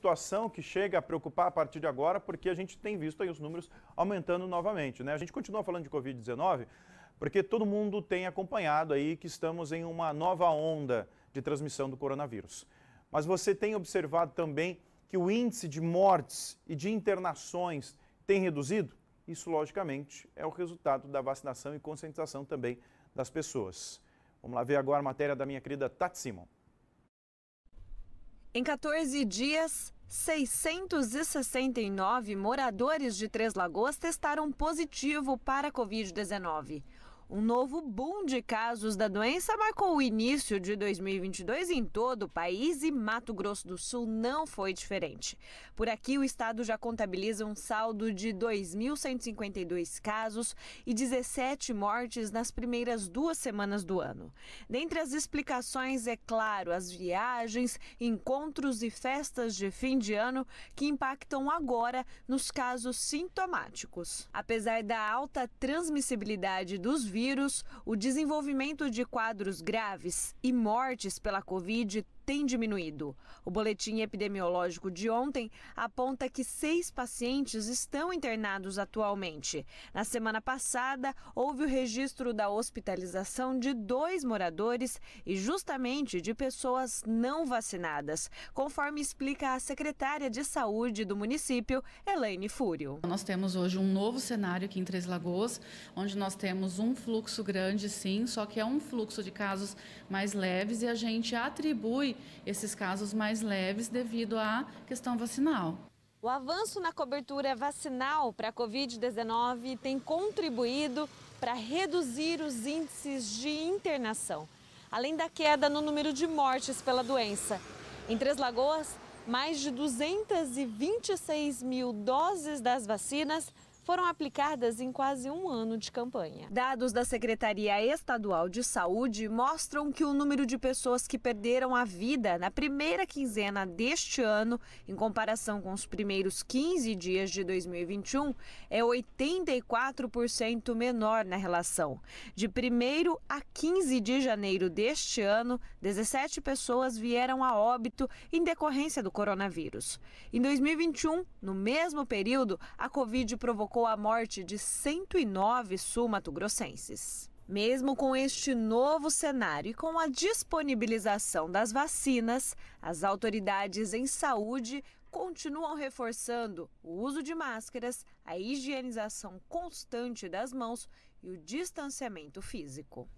situação que chega a preocupar a partir de agora, porque a gente tem visto aí os números aumentando novamente. Né? A gente continua falando de Covid-19, porque todo mundo tem acompanhado aí que estamos em uma nova onda de transmissão do coronavírus. Mas você tem observado também que o índice de mortes e de internações tem reduzido? Isso, logicamente, é o resultado da vacinação e conscientização também das pessoas. Vamos lá ver agora a matéria da minha querida Tati Simon. Em 14 dias, 669 moradores de Três Lagoas testaram positivo para a Covid-19. Um novo boom de casos da doença marcou o início de 2022 em todo o país e Mato Grosso do Sul não foi diferente. Por aqui, o estado já contabiliza um saldo de 2.152 casos e 17 mortes nas primeiras duas semanas do ano. Dentre as explicações, é claro, as viagens, encontros e festas de fim de ano que impactam agora nos casos sintomáticos. Apesar da alta transmissibilidade dos vírus, vírus, o desenvolvimento de quadros graves e mortes pela Covid tem diminuído. O boletim epidemiológico de ontem aponta que seis pacientes estão internados atualmente. Na semana passada, houve o registro da hospitalização de dois moradores e justamente de pessoas não vacinadas, conforme explica a secretária de Saúde do município, Elaine Fúrio. Nós temos hoje um novo cenário aqui em Três Lagoas, onde nós temos um fluxo grande, sim, só que é um fluxo de casos mais leves e a gente atribui esses casos mais leves devido à questão vacinal. O avanço na cobertura vacinal para a Covid-19 tem contribuído para reduzir os índices de internação, além da queda no número de mortes pela doença. Em Três Lagoas, mais de 226 mil doses das vacinas foram aplicadas em quase um ano de campanha. Dados da Secretaria Estadual de Saúde mostram que o número de pessoas que perderam a vida na primeira quinzena deste ano, em comparação com os primeiros 15 dias de 2021, é 84% menor na relação. De 1 a 15 de janeiro deste ano, 17 pessoas vieram a óbito em decorrência do coronavírus. Em 2021, no mesmo período, a Covid provocou provocou a morte de 109 sul-mato-grossenses. Mesmo com este novo cenário e com a disponibilização das vacinas, as autoridades em saúde continuam reforçando o uso de máscaras, a higienização constante das mãos e o distanciamento físico.